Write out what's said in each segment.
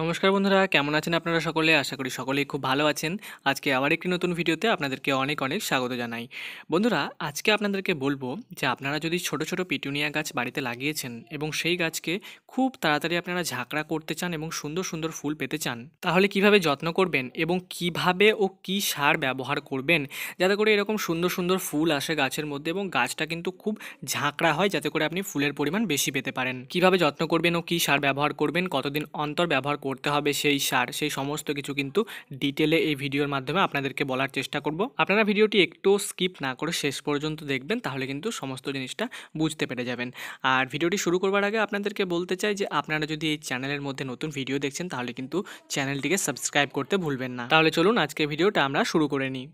নমস্কার বন্ধুরা কেমন আছেন আপনারা সকলে আশা করি সকলেই খুব ভালো আছেন আজকে আবার একটি নতুন ভিডিওতে আপনাদেরকে অনেক অনেক স্বাগত জানাই বন্ধুরা আজকে আপনাদেরকে বলবো যে আপনারা যদি ছোট ছোট পিটুনিয়া গাছ বাড়িতে লাগিয়েছেন এবং সেই গাছকে খুব তাড়াতাড়ি আপনারা ঝাঁকড়া করতে চান এবং সুন্দর সুন্দর ফুল পেতে চান তাহলে কিভাবে যত্ন করবেন এবং কিভাবে ও কি সার ব্যবহার করবেন যাতে করে এরকম সুন্দর সুন্দর ফুল আসে গাছের মধ্যে এবং গাছটা কিন্তু খুব ঝাঁকড়া হয় যাতে করে আপনি ফুলের পরিমাণ বেশি পেতে পারেন কিভাবে যত্ন করবেন ও কি সার ব্যবহার করবেন কতদিন অন্তর ব্যবহার করতে হবে সেই সার সেই সমস্ত কিছু কিন্তু ডিটেলে এই ভিডিওর মাধ্যমে আপনাদেরকে বলার চেষ্টা করব আপনারা ভিডিওটি একটু স্কিপ না করে শেষ পর্যন্ত দেখবেন তাহলে কিন্তু সমস্ত জিনিসটা বুঝতে পেরে যাবেন আর ভিডিওটি শুরু করবার আগে আপনাদেরকে বলতে চাই যে আপনারা যদি এই চ্যানেলের মধ্যে নতুন ভিডিও দেখছেন তাহলে কিন্তু চ্যানেলটিকে সাবস্ক্রাইব করতে ভুলবেন না তাহলে চলুন আজকে ভিডিওটা আমরা শুরু করে নিই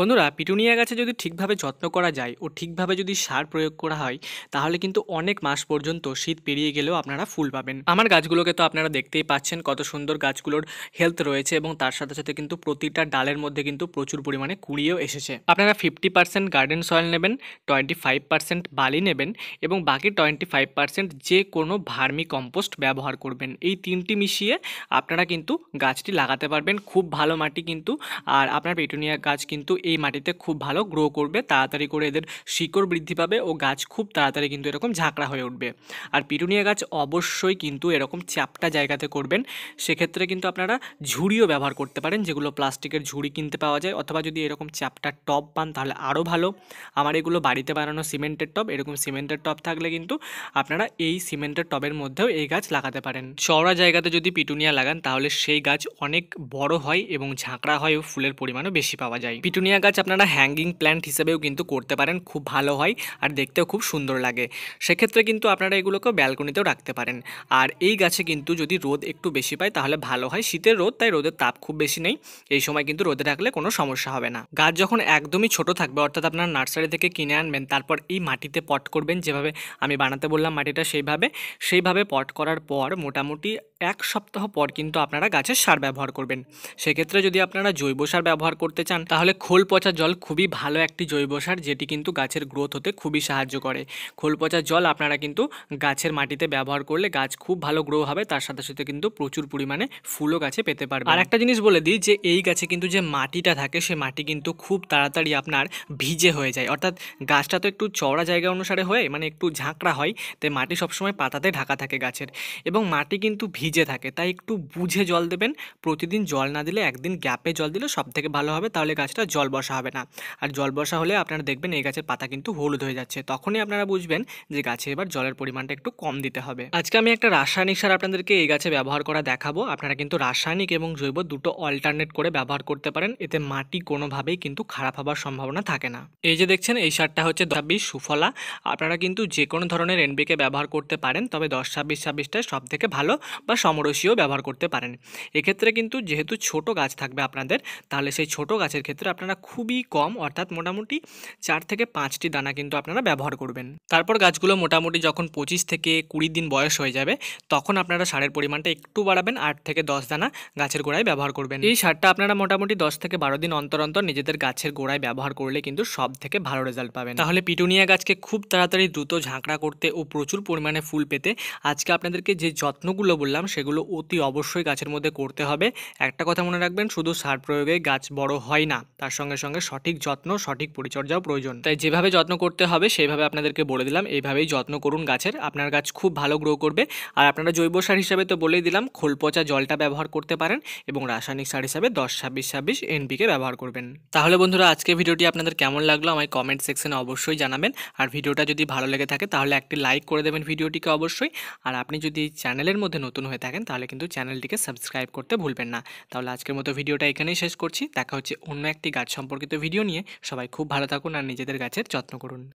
বন্ধুরা পিটুনিয়া গাছে যদি ঠিকভাবে যত্ন করা যায় ও ঠিকভাবে যদি সার প্রয়োগ করা হয় তাহলে কিন্তু অনেক মাস পর্যন্ত শীত পেরিয়ে গেলেও আপনারা ফুল পাবেন আমার গাছগুলোকে তো আপনারা দেখতেই পাচ্ছেন কত সুন্দর গাছগুলোর হেলথ রয়েছে এবং তার সাথে সাথে কিন্তু প্রতিটা ডালের মধ্যে কিন্তু প্রচুর পরিমাণে কুড়িয়েও এসেছে আপনারা ফিফটি পার্সেন্ট গার্ডেন সয়েল নেবেন টোয়েন্টি ফাইভ পার্সেন্ট বালি নেবেন এবং বাকি টোয়েন্টি ফাইভ পার্সেন্ট যে কোনো ভার্মি কম্পোস্ট ব্যবহার করবেন এই তিনটি মিশিয়ে আপনারা কিন্তু গাছটি লাগাতে পারবেন খুব ভালো মাটি কিন্তু আর আপনার পিটুনিয়া গাছ কিন্তু এই মাটিতে খুব ভালো গ্রো করবে তাড়াতাড়ি করে এদের শিকড় বৃদ্ধি পাবে ও গাছ খুব তাড়াতাড়ি কিন্তু এরকম ঝাঁকড়া হয়ে উঠবে আর পিটুনিয়া গাছ অবশ্যই কিন্তু এরকম চ্যাপটা জায়গাতে করবেন সেক্ষেত্রে কিন্তু আপনারা ঝুড়িও ব্যবহার করতে পারেন যেগুলো প্লাস্টিকের ঝুড়ি কিনতে পাওয়া যায় অথবা যদি এরকম চ্যাপটা টপ পান তাহলে আরও ভালো আমার এগুলো বাড়িতে বানানো সিমেন্টের টপ এরকম সিমেন্টের টপ থাকলে কিন্তু আপনারা এই সিমেন্টের টবের মধ্যেও এই গাছ লাগাতে পারেন চওড়া জায়গাতে যদি পিটুনিয়া লাগান তাহলে সেই গাছ অনেক বড় হয় এবং ঝাঁকড়া হয় ও ফুলের পরিমাণও বেশি পাওয়া যায় পিটুনিয়া পিটুনিয়া গাছ আপনারা হ্যাঙ্গিং প্ল্যান্ট হিসেবেও কিন্তু করতে পারেন খুব ভালো হয় আর দেখতেও খুব সুন্দর লাগে সেক্ষেত্রে কিন্তু আপনারা এগুলোকে ব্যালকনিতেও রাখতে পারেন আর এই গাছে কিন্তু যদি রোদ একটু বেশি পায় তাহলে ভালো হয় শীতের রোদ তাই রোদের তাপ খুব বেশি নেই এই সময় কিন্তু রোদে রাখলে কোনো সমস্যা হবে না গাছ যখন একদমই ছোট থাকবে অর্থাৎ আপনার নার্সারি থেকে কিনে আনবেন তারপর এই মাটিতে পট করবেন যেভাবে আমি বানাতে বললাম মাটিটা সেইভাবে সেইভাবে পট করার পর মোটামুটি এক সপ্তাহ পর কিন্তু আপনারা গাছের সার ব্যবহার করবেন সেক্ষেত্রে যদি আপনারা জৈব সার ব্যবহার করতে চান তাহলে খোল খোল পচা জল খুবই ভালো একটি জৈব সার যেটি কিন্তু গাছের গ্রোথ হতে খুবই সাহায্য করে খোল পচা জল আপনারা কিন্তু গাছের মাটিতে ব্যবহার করলে গাছ খুব ভালো গ্রো হবে তার সাথে সাথে কিন্তু প্রচুর পরিমাণে ফুলও গাছে পেতে পারবে আর একটা জিনিস বলে দিই যে এই গাছে কিন্তু যে মাটিটা থাকে সে মাটি কিন্তু খুব তাড়াতাড়ি আপনার ভিজে হয়ে যায় অর্থাৎ গাছটা তো একটু চওড়া জায়গা অনুসারে হয়ে মানে একটু ঝাঁকড়া হয় তাই মাটি সবসময় পাতাতে ঢাকা থাকে গাছের এবং মাটি কিন্তু ভিজে থাকে তাই একটু বুঝে জল দেবেন প্রতিদিন জল না দিলে একদিন গ্যাপে জল দিলে সব থেকে ভালো হবে তাহলে গাছটা জল বসা হবে না আর জল বসা হলে আপনারা দেখবেন এই গাছের পাতা কিন্তু হলুদ হয়ে যাচ্ছে তখনই আপনারা বুঝবেন যে গাছে এবার জলের পরিমাণটা একটু কম দিতে হবে আজকে আমি একটা রাসায়নিক সার আপনাদেরকে এই গাছে ব্যবহার করা দেখাবো আপনারা কিন্তু রাসায়নিক এবং জৈব দুটো অল্টারনেট করে ব্যবহার করতে পারেন এতে মাটি কোনোভাবেই কিন্তু খারাপ হবার সম্ভাবনা থাকে না এই যে দেখছেন এই সারটা হচ্ছে ছাব্বিশ সুফলা আপনারা কিন্তু যে কোনো ধরনের এনবিকে ব্যবহার করতে পারেন তবে দশ ছাব্বিশ ছাব্বিশটা সব থেকে ভালো বা সমরসীয় ব্যবহার করতে পারেন এক্ষেত্রে কিন্তু যেহেতু ছোট গাছ থাকবে আপনাদের তাহলে সেই ছোট গাছের ক্ষেত্রে আপনারা খুবই কম অর্থাৎ মোটামুটি চার থেকে পাঁচটি দানা কিন্তু আপনারা ব্যবহার করবেন তারপর গাছগুলো মোটামুটি যখন পঁচিশ থেকে কুড়ি দিন বয়স হয়ে যাবে তখন আপনারা সারের পরিমাণটা একটু বাড়াবেন আট থেকে দশ দানা গাছের গোড়ায় ব্যবহার করবেন এই সারটা আপনারা মোটামুটি দশ থেকে বারো দিন অন্তর অন্তর নিজেদের গাছের গোড়ায় ব্যবহার করলে কিন্তু সব থেকে ভালো রেজাল্ট পাবেন তাহলে পিটুনিয়া গাছকে খুব তাড়াতাড়ি দ্রুত ঝাঁকড়া করতে ও প্রচুর পরিমাণে ফুল পেতে আজকে আপনাদেরকে যে যত্নগুলো বললাম সেগুলো অতি অবশ্যই গাছের মধ্যে করতে হবে একটা কথা মনে রাখবেন শুধু সার প্রয়োগে গাছ বড় হয় না তার সঙ্গে সঙ্গে সঙ্গে সঠিক যত্ন সঠিক পরিচর্যাও প্রয়োজন তাই যেভাবে যত্ন করতে হবে সেইভাবে আপনাদেরকে বলে দিলাম এইভাবেই যত্ন করুন গাছের আপনার গাছ খুব ভালো গ্রো করবে আর আপনারা জৈব সার হিসাবে তো বলেই দিলাম খোল পচা জলটা ব্যবহার করতে পারেন এবং রাসায়নিক সার হিসাবে দশ ছাব্বিশ ছাব্বিশ এনপিকে ব্যবহার করবেন তাহলে বন্ধুরা আজকে ভিডিওটি আপনাদের কেমন লাগলো আমায় কমেন্ট সেকশনে অবশ্যই জানাবেন আর ভিডিওটা যদি ভালো লেগে থাকে তাহলে একটি লাইক করে দেবেন ভিডিওটিকে অবশ্যই আর আপনি যদি চ্যানেলের মধ্যে নতুন হয়ে থাকেন তাহলে কিন্তু চ্যানেলটিকে সাবস্ক্রাইব করতে ভুলবেন না তাহলে আজকের মতো ভিডিওটা এখানেই শেষ করছি দেখা হচ্ছে অন্য একটি গাছ সম্পর্কিত ভিডিও নিয়ে সবাই খুব ভালো থাকুন আর নিজেদের গাছের যত্ন করুন